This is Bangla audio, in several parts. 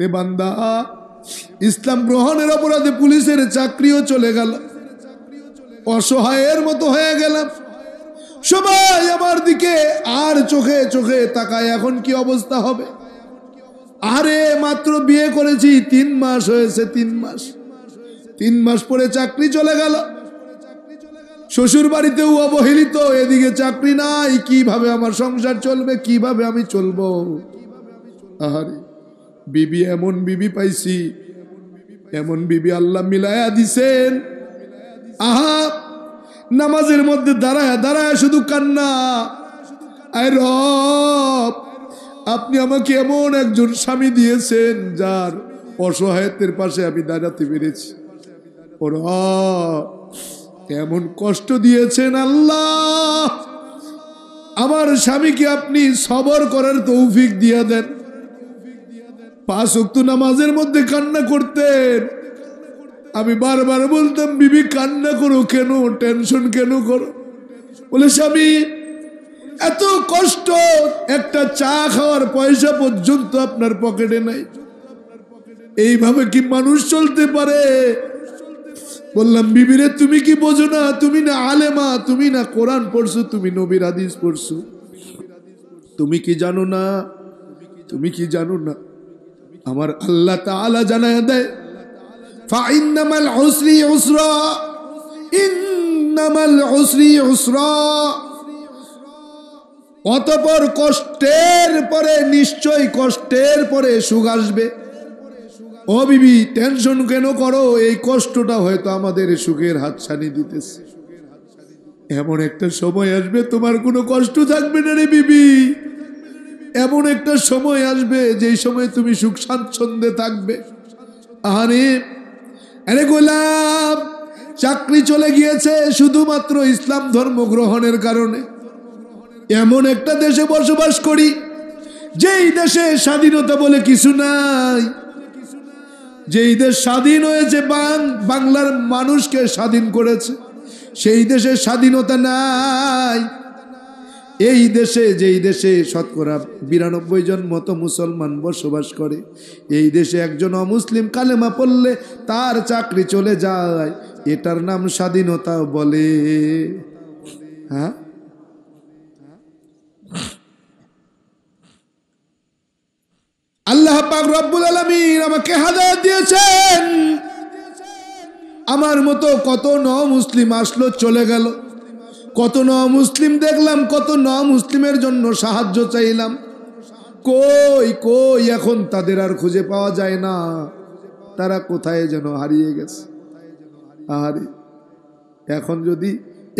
রে বান্দা ইসলাম গ্রহণের অপরাধে পুলিশের চাকরিও চলে গেল অসহায়ের মতো হয়ে গেলাম সবাই আমার দিকে আর চোখে চোখে তাকায় এখন কি অবস্থা হবে আরে মাত্র বিয়ে করেছি তিন মাস হয়েছে তিন মাস তিন মাস পরে চাকরি চলে গেল শ্বশুর বাড়িতেও অবহেলিত এদিকে চাকরি নাই কিভাবে আমার সংসার চলবে কিভাবে আমি চলবো আহারে বিবি এমন বিবি পাইছি এমন বিবি আল্লাহ মিলায়া দিছেন আহা নামাজের মধ্যে দাঁড়ায় দাঁড়ায় শুধু কান্না আয় রব আপনি আমাকে এমন একজন স্বামী দিয়েছেন যার অসহায়ত্বের পাশে আমি দাঁড়াতে পেরেছি ও এমন কষ্ট দিয়েছেন আল্লাহ আমার স্বামীকে আপনি সবর করার তৌফিক দিয়ে দেন পাঁচ অক্ত নামাজের মধ্যে কান্না করতেন আমি বারবার বলতাম বিবি কান্না করো কেন টেনশন কেন করো বলে স্বামী এত কষ্ট একটা চা খাওয়ার পয়সা পর্যন্ত আপনার পকেটে নাই এইভাবে কি মানুষ চলতে পারে বললাম বিবিরে তুমি কি বোঝো না তুমি না আলেমা তুমি না কোরআন পড়ছো তুমি নবীর আদিস পড়ছো তুমি কি জানো না তুমি কি জানো না আমার আল্লাহ তালা জানায় দেয় ফাইন্নামাল উসরি উসরা ইন্নামাল অতপর কষ্টের পরে নিশ্চয় কষ্টের পরে সুখ আসবে ও বিবি টেনশন কেন করো এই কষ্টটা হয়তো আমাদের সুখের হাতছানি দিতেছে এমন একটা সময় আসবে তোমার কোনো কষ্ট থাকবে না রে বিবি এমন একটা সময় আসবে যেই সময় তুমি সুখ স্বাচ্ছন্দ্যে থাকবে আহারে আরে গোলাম চাকরি চলে গিয়েছে শুধুমাত্র ইসলাম ধর্ম গ্রহণের কারণে এমন একটা দেশে বসবাস করি যেই দেশে স্বাধীনতা বলে কিছু নাই যেই দেশ স্বাধীন হয়েছে বাংলার মানুষকে স্বাধীন করেছে সেই দেশে স্বাধীনতা নাই এই দেশে যেই দেশে শতকরা বিরানব্বই জন মতো মুসলমান বসবাস করে এই দেশে একজন অমুসলিম কালেমা পড়লে তার চাকরি চলে যায় এটার নাম স্বাধীনতা বলে হ্যাঁ আল্লাহ পাক রব্বুল আলমিন আমাকে হাজার দিয়েছেন আমার মতো কত ন মুসলিম আসলো চলে গেল কত ন মুসলিম দেখলাম কত ন মুসলিমের জন্য সাহায্য চাইলাম কই কই এখন তাদের আর খুঁজে পাওয়া যায় না তারা কোথায় যেন হারিয়ে গেছে আহারে এখন যদি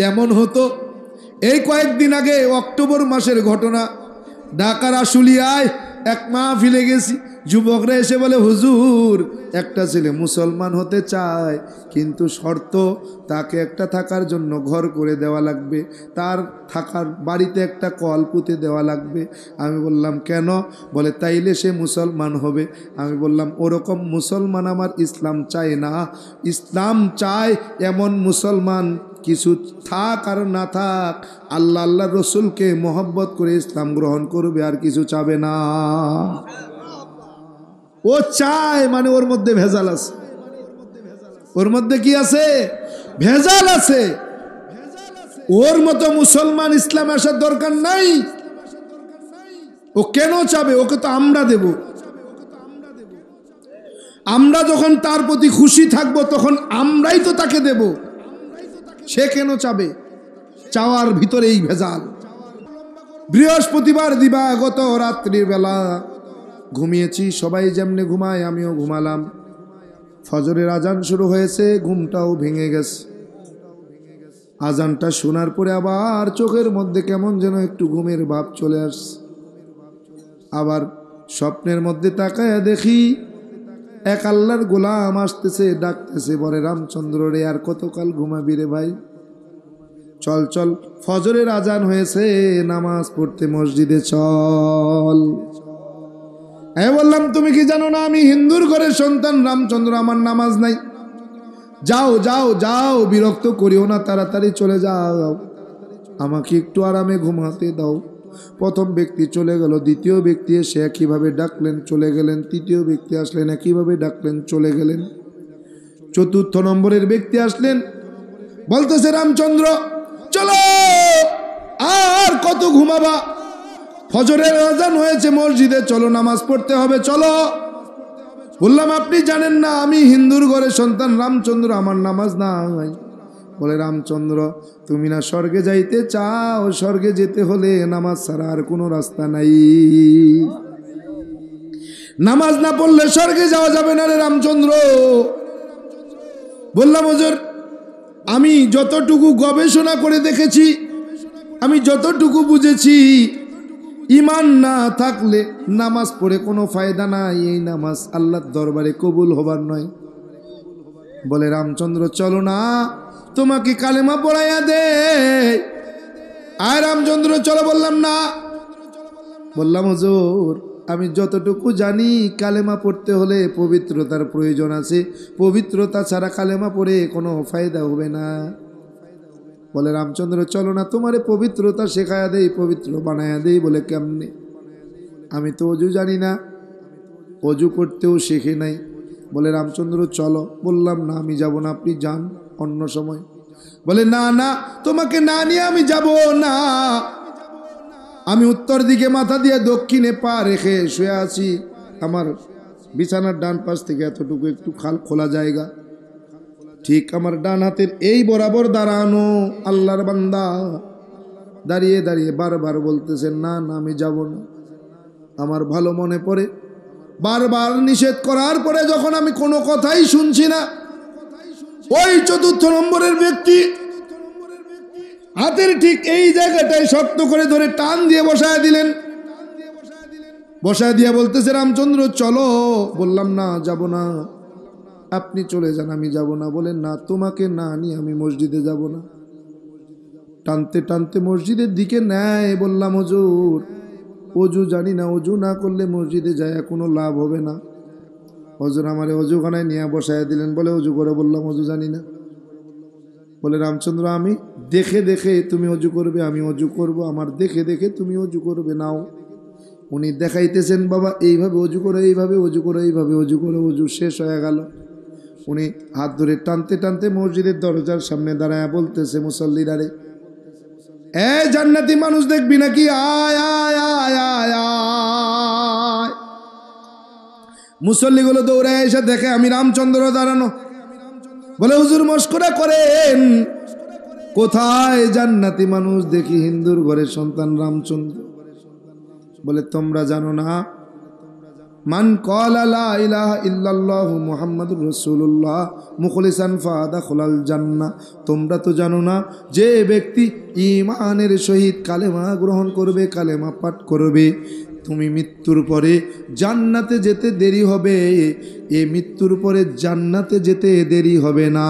এমন হতো এই কয়েকদিন আগে অক্টোবর মাসের ঘটনা ঢাকার আশুলিয়ায় এক ফিলে গেছি যুবকরা এসে বলে হুজুর একটা ছেলে মুসলমান হতে চায় কিন্তু শর্ত তাকে একটা থাকার জন্য ঘর করে দেওয়া লাগবে তার থাকার বাড়িতে একটা কল পুঁতে দেওয়া লাগবে আমি বললাম কেন বলে তাইলে সে মুসলমান হবে আমি বললাম ওরকম মুসলমান আমার ইসলাম চায় না ইসলাম চায় এমন মুসলমান কিছু থাক আর না থাক আল্লাহ আল্লাহ রসুলকে মোহব্বত করে ইসলাম গ্রহণ করবে আর কিছু চাবে না ও চায় মানে ওর মধ্যে ভেজাল আছে ওর মধ্যে কি আছে ভেজাল আছে ওর মতো মুসলমান ইসলাম আসার দরকার নাই ও কেন চাবে ওকে তো আমরা দেব আমরা যখন তার প্রতি খুশি থাকব তখন আমরাই তো তাকে দেব সে কেন চাবে চাওয়ার ভিতরে এই ভেজাল বৃহস্পতিবার দিবাগত রাত্রিবেলা ঘুমিয়েছি সবাই যেমনি ঘুমায় আমিও ঘুমালাম ফজরের আজান শুরু হয়েছে ঘুমটাও ভেঙে গেছে আজানটা শোনার পরে আবার চোখের মধ্যে কেমন যেন একটু ঘুমের ভাব চলে আসছে আবার স্বপ্নের মধ্যে তাকায় দেখি এক আল্লাহর গোলাম আসতেছে ডাকতেছে বলে রামচন্দ্র রে আর কতকাল ঘুমাবি রে ভাই চল চল ফজরের আজান হয়েছে নামাজ পড়তে মসজিদে চল আমি হ্যাঁ, বললাম তুমি কি জানো না আমি হিন্দুর ঘরের সন্তান রামচন্দ্র আমার নামাজ নাই যাও যাও যাও বিরক্ত করিও না তাড়াতাড়ি চলে যাও আমাকে একটু আরামে ঘুমাতে দাও প্রথম ব্যক্তি চলে গেল দ্বিতীয় ব্যক্তি এসে একইভাবে ডাকলেন চলে গেলেন তৃতীয় ব্যক্তি আসলেন একইভাবে ডাকলেন চলে গেলেন চতুর্থ নম্বরের ব্যক্তি আসলেন বলতেছে রামচন্দ্র চলো আর কত ঘুমাবা ফজরের আজান হয়েছে মসজিদে চলো নামাজ পড়তে হবে চলো বললাম আপনি জানেন না আমি হিন্দুর ঘরে সন্তান রামচন্দ্র আমার নামাজ না হয় বলে রামচন্দ্র তুমি না স্বর্গে যাইতে চাও স্বর্গে যেতে হলে নামাজ ছাড়া আর কোনো রাস্তা নাই নামাজ না পড়লে স্বর্গে যাওয়া যাবে না রে রামচন্দ্র বললাম ওজোর আমি যতটুকু গবেষণা করে দেখেছি আমি যতটুকু বুঝেছি ইমান না থাকলে নামাজ পড়ে কোনো ফায়দা নাই এই নামাজ আল্লাহর দরবারে কবুল হবার নয় বলে রামচন্দ্র চলো না তোমাকে কালেমা পড়াইয়া দে আয় রামচন্দ্র চলো বললাম না বললাম হজুর আমি যতটুকু জানি কালেমা পড়তে হলে পবিত্রতার প্রয়োজন আছে পবিত্রতা ছাড়া কালেমা পড়ে কোনো ফায়দা হবে না বলে রামচন্দ্র চলো না তোমারে পবিত্রতা শেখায়া দেই পবিত্র বানায়া দেই বলে কেমনে আমি তো অজু জানি না অজু করতেও শেখে নাই বলে রামচন্দ্র চলো বললাম না আমি যাব না আপনি যান অন্য সময় বলে না না তোমাকে না নিয়ে আমি যাব না আমি উত্তর দিকে মাথা দিয়ে দক্ষিণে পা রেখে শুয়ে আছি আমার বিছানার ডান পাশ থেকে এতটুকু একটু খাল খোলা জায়গা ঠিক আমার ডান হাতের এই বরাবর দাঁড়ানো আল্লাহর বান্দা দাঁড়িয়ে দাঁড়িয়ে বারবার বলতেছেন না না আমি যাব না আমার ভালো মনে পড়ে বারবার নিষেধ করার পরে যখন আমি কোনো কথাই শুনছি না ওই চতুর্থ নম্বরের ব্যক্তি হাতের ঠিক এই জায়গাটায় শক্ত করে ধরে টান দিয়ে বসায় দিলেন বসায় দিয়া বলতেছে রামচন্দ্র চলো বললাম না যাব না আপনি চলে যান আমি যাব না বলেন না তোমাকে না আনি আমি মসজিদে যাব না টানতে টানতে মসজিদের দিকে নেয় বললাম হজুর অজু জানি না অজু না করলে মসজিদে যায় কোনো লাভ হবে না হজুর আমার অজুখানায় নিয়ে বসায় দিলেন বলে অজু করে বললাম অজু জানি না বলে রামচন্দ্র আমি দেখে দেখে তুমি অজু করবে আমি অজু করব আমার দেখে দেখে তুমি অজু করবে নাও উনি দেখাইতেছেন বাবা এইভাবে অজু করো এইভাবে অজু করো এইভাবে অজু করো অজু শেষ হয়ে গেল উনি হাত ধরে টানতে টানতে মসজিদের দরজার সামনে দাঁড়ায় বলতেছে মুসল্লিরারে এ জান্নাতি মানুষ দেখবি নাকি আয় আয় আয় আয় আয় মুসল্লিগুলো দৌড়ে এসে দেখে আমি রামচন্দ্র দাঁড়ানো বলে হুজুর মস্করা করেন কোথায় জান্নাতি মানুষ দেখি হিন্দুর ঘরে সন্তান রামচন্দ্র বলে তোমরা জানো না মান কলা ইলাহ ইল্লাহ মুহাম্মদুর রসুল্লাহ মুখলিসান ফাদা খোলাল জান্না তোমরা তো জানো না যে ব্যক্তি ইমানের সহিত কালেমা গ্রহণ করবে কালেমা পাঠ করবে তুমি মৃত্যুর পরে জান্নাতে যেতে দেরি হবে এ মৃত্যুর পরে জান্নাতে যেতে দেরি হবে না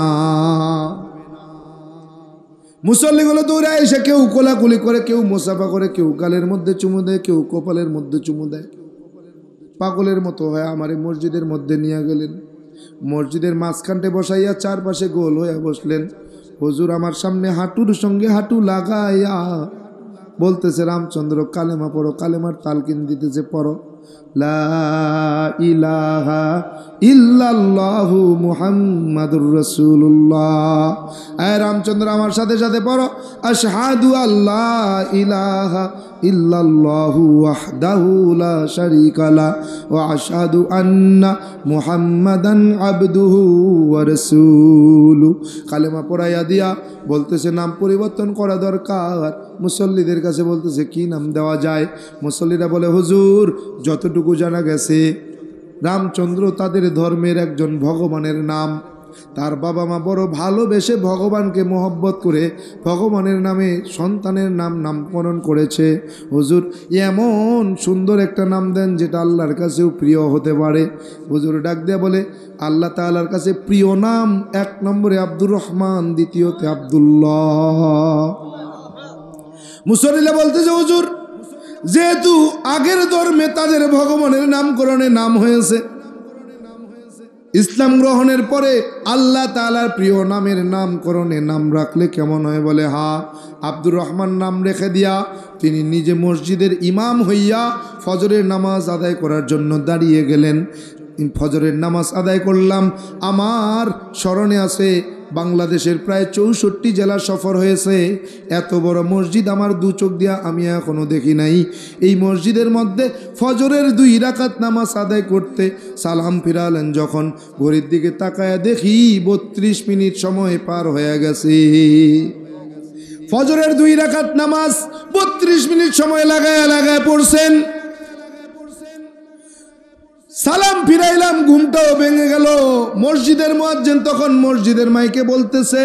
মুসল্লিগুলো দৌড়ে এসে কেউ কোলাকুলি করে কেউ মোসাফা করে কেউ গালের মধ্যে চুমু দেয় কেউ কপালের মধ্যে চুমু দেয় পাগলের মতো হয়ে আমার মসজিদের মধ্যে নিয়ে গেলেন মসজিদের মাঝখানটে বসাইয়া চারপাশে গোল হইয়া বসলেন হজুর আমার সামনে হাঁটুর সঙ্গে হাঁটু লাগাইয়া বলতেছে রামচন্দ্র কালেমা পড়ো কালেমার তালকিন দিতেছে পড়ো লা ইলাহা ইল্লাল্লাহু রামচন্দ্র আমার সাথে সাথে পড়ো আশহাদু আল্লাহ ইলাহা ইল্লাল্লাহু ওয়াহদাহু লা শারীকা লা আন্না মুহাম্মাদান আবদুহু রসুলু কালেমা পড়াইয়া দিয়া বলতেছে নাম পরিবর্তন করা দরকার মুসল্লিদের কাছে বলতেছে কি নাম দেওয়া যায় মুসল্লিরা বলে হুজুর যতটুকু যতটুকু জানা গেছে রামচন্দ্র তাদের ধর্মের একজন ভগবানের নাম তার বাবা মা বড় ভালোবেসে ভগবানকে মোহব্বত করে ভগবানের নামে সন্তানের নাম নামকরণ করেছে হুজুর এমন সুন্দর একটা নাম দেন যেটা আল্লাহর কাছেও প্রিয় হতে পারে হুজুর ডাক দেয়া বলে আল্লাহ তাল্লার কাছে প্রিয় নাম এক নম্বরে আব্দুর রহমান দ্বিতীয়তে আবদুল্লাহ মুসরিলা বলতেছে হুজুর যেহেতু আগের ধর্মে তাদের ভগবানের নামকরণে নাম হয়েছে ইসলাম গ্রহণের পরে আল্লাহ তালার প্রিয় নামের নামকরণে নাম রাখলে কেমন হয় বলে হা আব্দুর রহমান নাম রেখে দিয়া তিনি নিজে মসজিদের ইমাম হইয়া ফজরের নামাজ আদায় করার জন্য দাঁড়িয়ে গেলেন ফজরের নামাজ আদায় করলাম আমার স্মরণে আছে বাংলাদেশের প্রায় চৌষট্টি জেলা সফর হয়েছে এত বড় মসজিদ আমার দু চোখ দিয়া আমি এখনও দেখি নাই এই মসজিদের মধ্যে ফজরের দুই রাকাত নামাজ আদায় করতে সালাম ফিরালেন যখন ঘড়ির দিকে তাকায় দেখি বত্রিশ মিনিট সময় পার হয়ে গেছে ফজরের দুই রাকাত নামাজ বত্রিশ মিনিট সময় লাগায় লাগায় পড়ছেন সালাম ফিরাইলাম ঘুমটাও ভেঙে গেল মসজিদের মোয়াজ্জেন তখন মসজিদের মাইকে বলতেছে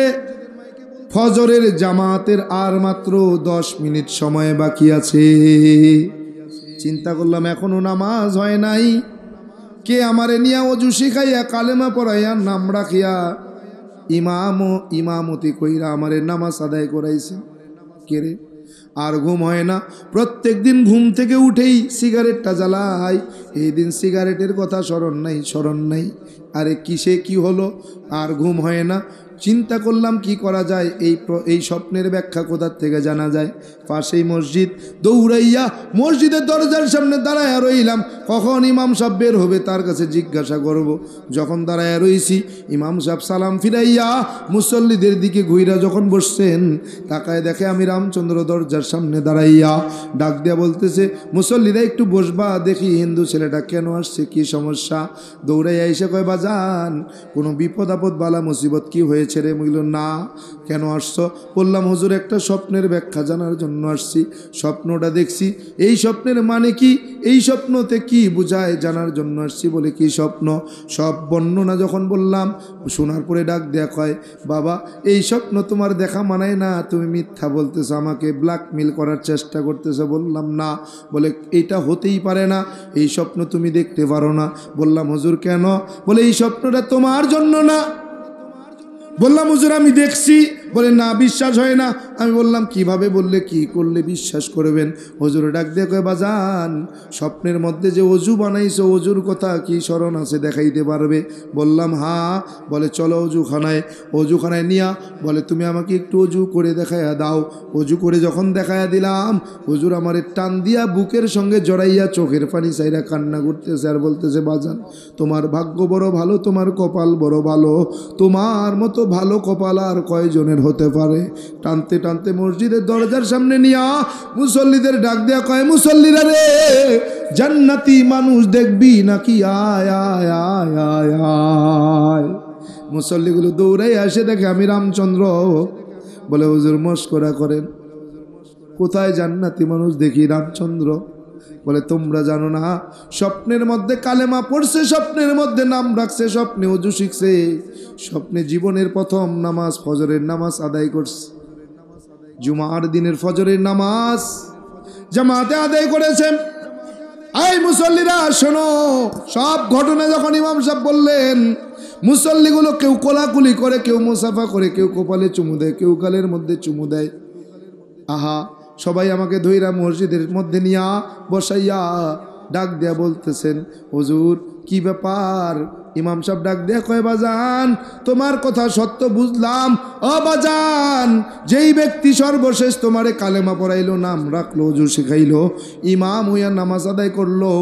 ফজরের জামাতের আর মাত্র দশ মিনিট সময় বাকি আছে চিন্তা করলাম এখনো নামাজ হয় নাই কে আমারে নিয়া অজু শিখাইয়া কালেমা পড়াইয়া নাম রাখিয়া ইমাম ইমামতি কইরা আমারে নামাজ আদায় করাইছে কে রে আর ঘুম হয় না প্রত্যেক দিন ঘুম থেকে উঠেই সিগারেটটা জ্বালাই এই দিন সিগারেটের কথা স্মরণ নাই স্মরণ নাই আরে কিসে কি হলো আর ঘুম হয় না চিন্তা করলাম কি করা যায় এই এই স্বপ্নের ব্যাখ্যা কোথার থেকে জানা যায় পাশেই মসজিদ দৌড়াইয়া মসজিদের দরজার সামনে দাঁড়ায় রইলাম কখন ইমাম সাহেব বের হবে তার কাছে জিজ্ঞাসা করব যখন দাঁড়ায় রয়েছি ইমাম সাহেব সালাম ফিরাইয়া মুসল্লিদের দিকে ঘুইরা যখন বসছেন তাকায় দেখে আমি রামচন্দ্র দরজার সামনে দাঁড়াইয়া ডাক দেয়া বলতেছে মুসল্লিরা একটু বসবা দেখি হিন্দু ছেলেটা কেন আসছে কি সমস্যা দৌড়াইয়া এসে কয় বাজান কোনো বিপদ আপদ বালা মুসিবত কি হয়েছে রে মিল না কেন আসছো বললাম হুজুর একটা স্বপ্নের ব্যাখ্যা জানার জন্য আসছি স্বপ্নটা দেখছি এই স্বপ্নের মানে কি এই স্বপ্নতে কি বুঝায় জানার জন্য আসছি বলে কি স্বপ্ন সব বর্ণনা যখন বললাম শোনার পরে ডাক দেয়া কয় বাবা এই স্বপ্ন তোমার দেখা মানায় না তুমি মিথ্যা বলতেছো আমাকে ব্ল্যাকমেল করার চেষ্টা করতেছো বললাম না বলে এটা হতেই পারে না এই স্বপ্ন তুমি দেখতে পারো না বললাম হুজুর কেন বলে এই স্বপ্নটা তোমার জন্য না বললাম হুজুর আমি দেখছি বলে না বিশ্বাস হয় না আমি বললাম কিভাবে বললে কি করলে বিশ্বাস করবেন হজুরে ডাক দেখে বাজান স্বপ্নের মধ্যে যে অজু বানাইছো অজুর কথা কি স্মরণ আছে দেখাইতে পারবে বললাম হা বলে চলো অজুখানায় অজুখানায় নিয়া বলে তুমি আমাকে একটু অজু করে দেখাইয়া দাও অজু করে যখন দেখাইয়া দিলাম হজুর আমার টান দিয়া বুকের সঙ্গে জড়াইয়া চোখের পানি চাইরা কান্না করতেছে আর বলতেছে বাজান তোমার ভাগ্য বড় ভালো তোমার কপাল বড় ভালো তোমার মতো ভালো কপাল আর কয়জনের হতে পারে টানতে টানতে মসজিদের দরজার সামনে নিয়া মুসল্লিদের ডাক দেয়া কয় মুসল্লিরা রে জান্নাতি মানুষ দেখবি নাকি আয় আয় আয় আয় আয় মুসল্লিগুলো দৌড়াই আসে দেখে আমি রামচন্দ্র বলে হুজুর মস্করা করেন কোথায় জান্নাতি মানুষ দেখি রামচন্দ্র বলে তোমরা জানো না স্বপ্নের মধ্যে কালেমা পড়ছে স্বপ্নের মধ্যে নাম রাখছে স্বপ্নে অজু শিখছে স্বপ্নে জীবনের প্রথম নামাজ ফজরের নামাজ আদায় করছে জুমার দিনের ফজরের নামাজ জামাতে আদায় করেছেন আই মুসল্লিরা শোনো সব ঘটনা যখন ইমাম সাহেব বললেন মুসল্লিগুলো কেউ কোলাকুলি করে কেউ মুসাফা করে কেউ কপালে চুমু দেয় কেউ কালের মধ্যে চুমু দেয় আহা সবাই আমাকে ধৈরা মসজিদের মধ্যে নিয়া বসাইয়া ডাক দেয়া বলতেছেন হজুর কি ব্যাপার ইমাম সাহেব ডাক দেয়া কয় বাজান তোমার কথা সত্য বুঝলাম অবাজান যেই ব্যক্তি সর্বশেষ তোমারে কালেমা পড়াইলো নাম রাখলো অজু শেখাইলো ইমাম হইয়া নামাজ আদায় করলো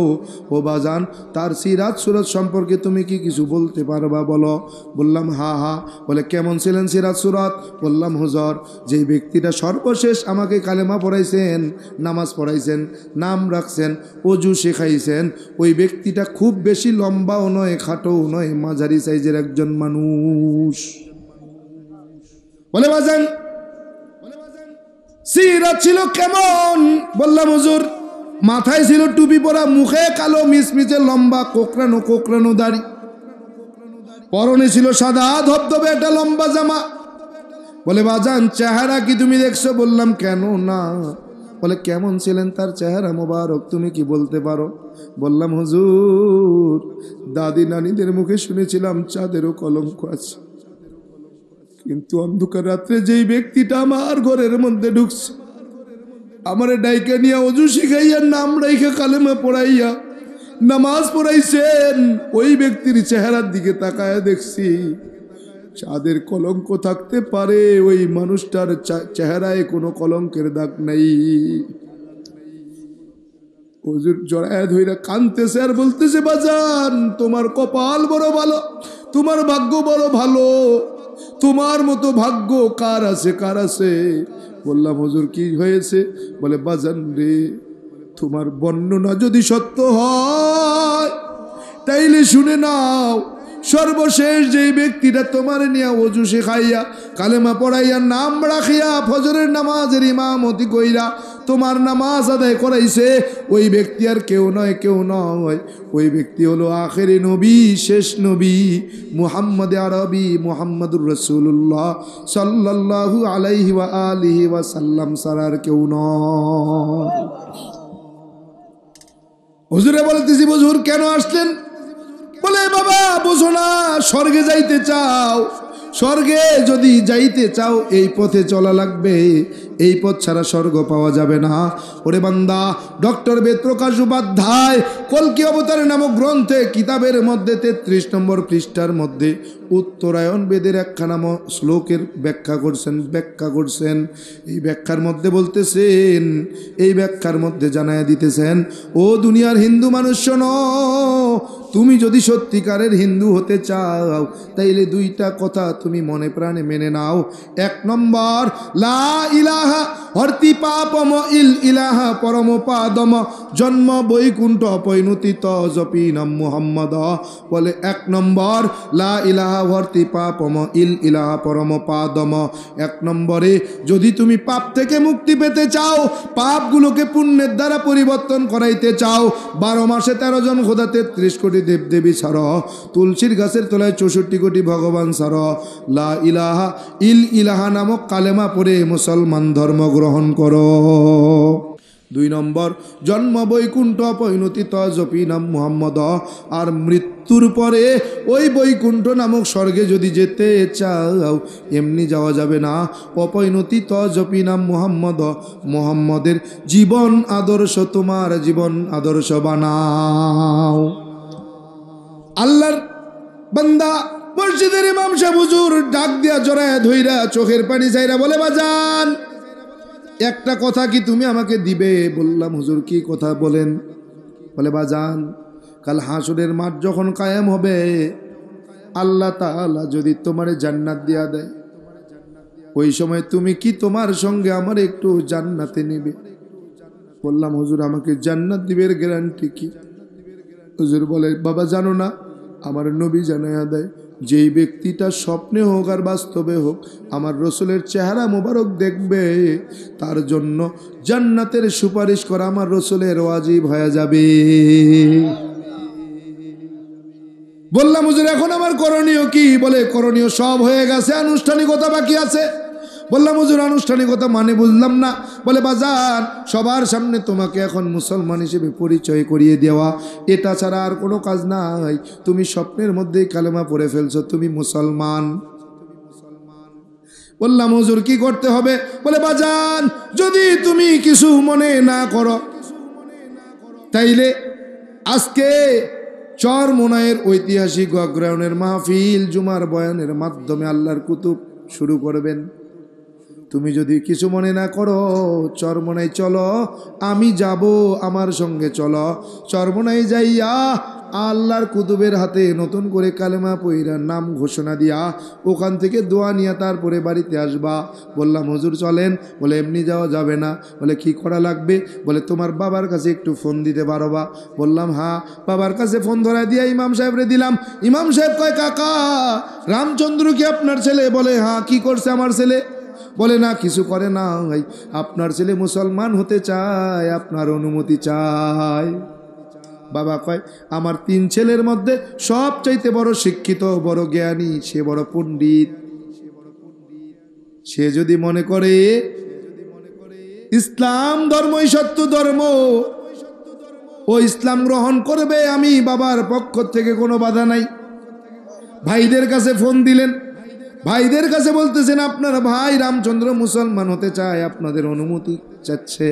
ও বাজান তার সিরাজ সুরাজ সম্পর্কে তুমি কি কিছু বলতে পারবা বলো বললাম হা হা বলে কেমন ছিলেন সিরাজ সুরাত বললাম হুজর যেই ব্যক্তিটা সর্বশেষ আমাকে কালেমা পড়াইছেন নামাজ পড়াইছেন নাম রাখছেন অজু শেখাইছেন ওই ব্যক্তিটা খুব বেশি লম্বাও নয় খাটো নয় মাঝারি সাইজের একজন মানুষ বলে বাজান সিরা ছিল কেমন বললাম হুজুর মাথায় ছিল টুপি পরা মুখে কালো মিসমিচে লম্বা কোকরানো কোকরানো দাড়ি পরনে ছিল সাদা ধবধবে একটা লম্বা জামা বলে বাজান চেহারা কি তুমি দেখছো বললাম কেন না বলে কেমন ছিলেন তার চেহারা মোবারক তুমি কি বলতে পারো বললাম হুজুর দাদি নানিদের মুখে শুনেছিলাম চাঁদেরও কলঙ্ক আছে কিন্তু অন্ধকার রাত্রে যেই ব্যক্তিটা আমার ঘরের মধ্যে ঢুকছে আমার ডাইকা নিয়ে অজু শিখাইয়া নাম রাইখা কালেমা পড়াইয়া নামাজ পড়াইছেন ওই ব্যক্তির চেহারার দিকে তাকায় দেখছি চাঁদের কলঙ্ক থাকতে পারে ওই মানুষটার চেহারায় কোনো কলঙ্কের দাগ নেই হজুর জড়ায় ধইরা কানতেছে আর বলতেছে বাজান তোমার কপাল বড় ভালো তোমার ভাগ্য বড় ভালো তোমার মতো ভাগ্য কার আছে কার আছে বললাম হজুর কি হয়েছে বলে বাজান রে তোমার বর্ণনা যদি সত্য হয় তাইলে শুনে নাও সর্বশেষ যেই ব্যক্তিটা তোমার নিয়া অজু শেখাইয়া কালেমা পড়াইয়া নাম রাখিয়া ফজরের নামাজের ইমামতি কইরা তোমার নামাজ আদায় করাইছে ওই ব্যক্তি আর কেউ নয় কেউ নয় ওই ব্যক্তি হলো আখেরি নবী শেষ নবী মুহাম্মদ আরবি মুহাম্মদুর রসুল্লাহ সাল্লাহু আলাইহি ওয়া আলিহি ওয়া সাল্লাম সারার কেউ নয় হুজুরে বলতেছি বুঝুর কেন আসলেন বলে বাবা বুঝো না স্বর্গে যাইতে চাও স্বর্গে যদি যাইতে চাও এই পথে চলা লাগবে এই পথ ছাড়া স্বর্গ পাওয়া যাবে না ওরে বান্দা ডক্টর বেদপ্রকাশ উপাধ্যায় কলকি অবতারের নামক গ্রন্থে কিতাবের মধ্যে তেত্রিশ নম্বর পৃষ্ঠার মধ্যে উত্তরায়ণ বেদের একখানা শ্লোকের ব্যাখ্যা করছেন ব্যাখ্যা করছেন এই ব্যাখ্যার মধ্যে বলতেছেন এই ব্যাখ্যার মধ্যে জানায় দিতেছেন ও দুনিয়ার হিন্দু মানুষ ন তুমি যদি সত্যিকারের হিন্দু হতে চাও তাইলে দুইটা কথা তুমি মনে প্রাণে মেনে নাও এক নম্বর লা ইলাহ ইলাহা পাপম ইল ইলাহা পরম পাদম জন্ম বৈকুণ্ঠ তপি নম মুহাম্মদ বলে এক নম্বর লা ইলাহা ভর্তি পাপম ইল ইলাহা পরম পাদম এক নম্বরে যদি তুমি পাপ থেকে মুক্তি পেতে চাও পাপগুলোকে পুণ্যের দ্বারা পরিবর্তন করাইতে চাও বারো মাসে তেরো জন খোদা তেত্রিশ কোটি দেবদেবী সার তুলসীর গাছের তলায় চৌষট্টি কোটি ভগবান সার লা ইলাহা ইল ইলাহা নামক কালেমা পরে মুসলমান ধর্ম গ্রহণ করো দুই নম্বর জন্ম বৈকুণ্ঠ পরিণতিত জপি নাম মুহাম্মদ আর মৃত্যুর পরে ওই বৈকুণ্ঠ নামক স্বর্গে যদি যেতে চাও এমনি যাওয়া যাবে না অপৈনতিত জপি নাম মুহাম্মদ মোহাম্মদের জীবন আদর্শ তোমার জীবন আদর্শ বানাও আল্লাহর বান্দা মসজিদের ইমাম সাহেব হুজুর ডাক দিয়া জড়ায় ধইরা চোখের পানি চাইরা বলে বাজান একটা কথা কি তুমি আমাকে দিবে বললাম হুজুর কি কথা বলেন বলে বা যান কাল হাসুরের মাঠ যখন কায়েম হবে আল্লাহ তাআলা যদি তোমার জান্নাত দেয়া দেয় ওই সময় তুমি কি তোমার সঙ্গে আমার একটু জান্নাতে নেবে বললাম হুজুর আমাকে জান্নাত দিবের গ্যারান্টি কি হুজুর বলে বাবা জানো না আমার নবী জানাইয়া দেয় যেই ব্যক্তিটা স্বপ্নে হোক আর বাস্তবে হোক আমার রসুলের চেহারা মোবারক দেখবে তার জন্য জান্নাতের সুপারিশ করা আমার রসুলের ওয়াজিব হয়ে যাবে বললাম হুজুর এখন আমার করণীয় কি বলে করণীয় সব হয়ে গেছে আনুষ্ঠানিকতা বাকি আছে বললাম হুজুর আনুষ্ঠানিকতা মানে বুঝলাম না বলে বাজার সবার সামনে তোমাকে এখন মুসলমান হিসেবে পরিচয় করিয়ে দেওয়া এটা ছাড়া আর কোনো কাজ না হয় তুমি স্বপ্নের মধ্যেই কালেমা পড়ে ফেলছো তুমি মুসলমান বললাম হুজুর কি করতে হবে বলে বাজান যদি তুমি কিছু মনে না করো তাইলে আজকে চর মোনায়ের ঐতিহাসিক অগ্রায়ণের মাহফিল জুমার বয়ানের মাধ্যমে আল্লাহর কুতুব শুরু করবেন তুমি যদি কিছু মনে না করো চরমনাই চলো আমি যাব আমার সঙ্গে চলো চরমনাই যাইয়া আল্লাহর কুতুবের হাতে নতুন করে কালেমা পৈরার নাম ঘোষণা দিয়া ওখান থেকে দোয়া নিয়ে তারপরে বাড়িতে আসবা বললাম হজুর চলেন বলে এমনি যাওয়া যাবে না বলে কি করা লাগবে বলে তোমার বাবার কাছে একটু ফোন দিতে পারো বা বললাম হ্যাঁ বাবার কাছে ফোন ধরা দিয়া ইমাম সাহেবরে দিলাম ইমাম সাহেব কয় কাকা রামচন্দ্র কি আপনার ছেলে বলে হ্যাঁ কি করছে আমার ছেলে বলে না কিছু করে না ভাই আপনার ছেলে মুসলমান হতে চায় আপনার অনুমতি চায় বাবা কয় আমার তিন ছেলের মধ্যে সব চাইতে বড় শিক্ষিত বড় জ্ঞানী সে বড় পণ্ডিত সে যদি মনে করে ইসলাম ধর্মই সত্য ধর্ম ও ইসলাম গ্রহণ করবে আমি বাবার পক্ষ থেকে কোনো বাধা নাই ভাইদের কাছে ফোন দিলেন ভাইদের কাছে বলতেছেন আপনার ভাই রামচন্দ্র মুসলমান হতে চায় আপনাদের অনুমতি চাচ্ছে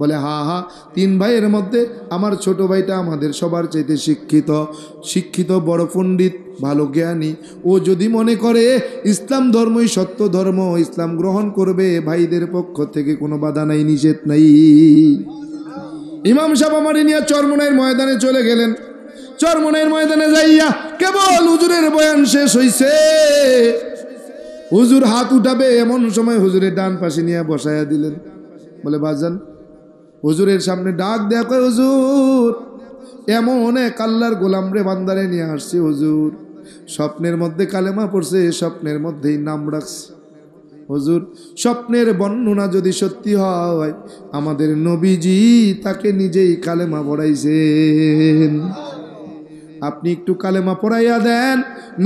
বলে হা হা তিন ভাইয়ের মধ্যে আমার ছোট ভাইটা আমাদের সবার চাইতে শিক্ষিত শিক্ষিত বড় পণ্ডিত ভালো জ্ঞানী ও যদি মনে করে ইসলাম ধর্মই সত্য ধর্ম ইসলাম গ্রহণ করবে ভাইদের পক্ষ থেকে কোনো বাধা নাই নিষেধ নাই ইমাম সাহেব আমার নিয়ে চরমনের ময়দানে চলে গেলেন চরমনের ময়দানে যাইয়া কেবল উজুরের বয়ান শেষ হইছে হুজুর হাত উঠাবে এমন সময় হুজুরের ডান পাশে নিয়ে বসাইয়া দিলেন বলে বাজান হুজুরের সামনে ডাক দেখো হুজুর এমন এক আল্লাহর গোলাম রে বান্দারে নিয়ে আসছি হুজুর স্বপ্নের মধ্যে কালেমা পড়ছে স্বপ্নের মধ্যেই নাম রাখছে হুজুর স্বপ্নের বর্ণনা যদি সত্যি হয় আমাদের নবীজি তাকে নিজেই কালেমা পড়াইছেন আপনি একটু কালেমা পড়াইয়া দেন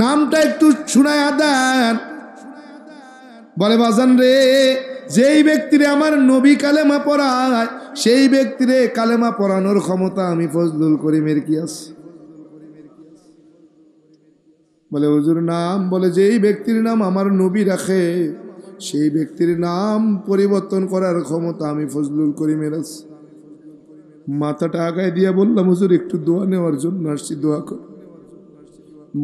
নামটা একটু শুনাইয়া দেন বলে বাজান রে যেই ব্যক্তিরে আমার নবী কালেমা পড়ায় সেই ব্যক্তিরে কালেমা পড়ানোর ক্ষমতা আমি ফজলুল করিমের কি আছে বলে হুজুর নাম বলে যেই ব্যক্তির নাম আমার নবী রাখে সেই ব্যক্তির নাম পরিবর্তন করার ক্ষমতা আমি ফজলুল করিমের আছে মাথাটা আগায় দিয়ে বললাম হুজুর একটু দোয়া নেওয়ার জন্য আসছি দোয়া কর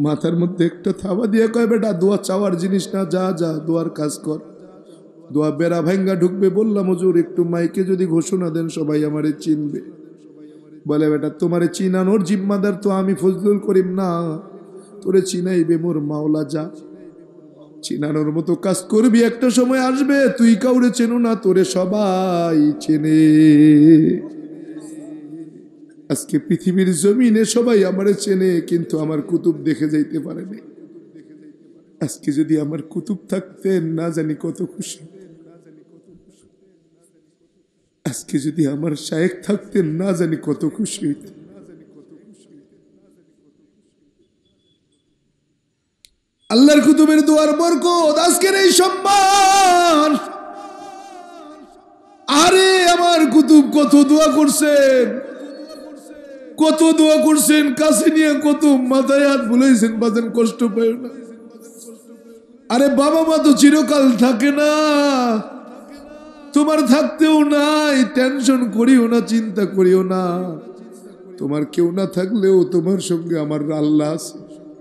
মাথার মধ্যে একটা থাবা দিয়ে কয় বেটা দোয়া চাওয়ার জিনিস না যা যা দোয়ার কাজ কর দোয়া বেড়া ভাঙ্গা ঢুকবে বললাম হজুর একটু মাইকে যদি ঘোষণা দেন সবাই আমারে চিনবে বলে বেটা তোমারে চিনানোর জিম্মাদার তো আমি ফজলুল করিম না তোরে চিনাইবে মোর মাওলা যা চিনানোর মতো কাজ করবি একটা সময় আসবে তুই কাউরে চেনো না তোরে সবাই চেনে আজকে পৃথিবীর জমিনে সবাই আমারে চেনে কিন্তু আমার কুতুব দেখে যাইতে পারেনি আজকে যদি আমার কুতুব থাকতেন না জানি কত খুশি আজকে যদি আমার শায়েক থাকতেন না জানি কত খুশি হইত আল্লাহর কুতুবের দুয়ার বরকত আজকের এই সম্মান আরে আমার কুতুব কত দোয়া করছেন কত দোয়া করছেন কাছে নিয়ে কত মাথায় হাত ভুলেছেন বাজেন কষ্ট পায় না আরে বাবা মা তো চিরকাল থাকে না তোমার থাকতেও নাই টেনশন করিও না চিন্তা করিও না তোমার কেউ না থাকলেও তোমার সঙ্গে আমার আল্লাহ আছে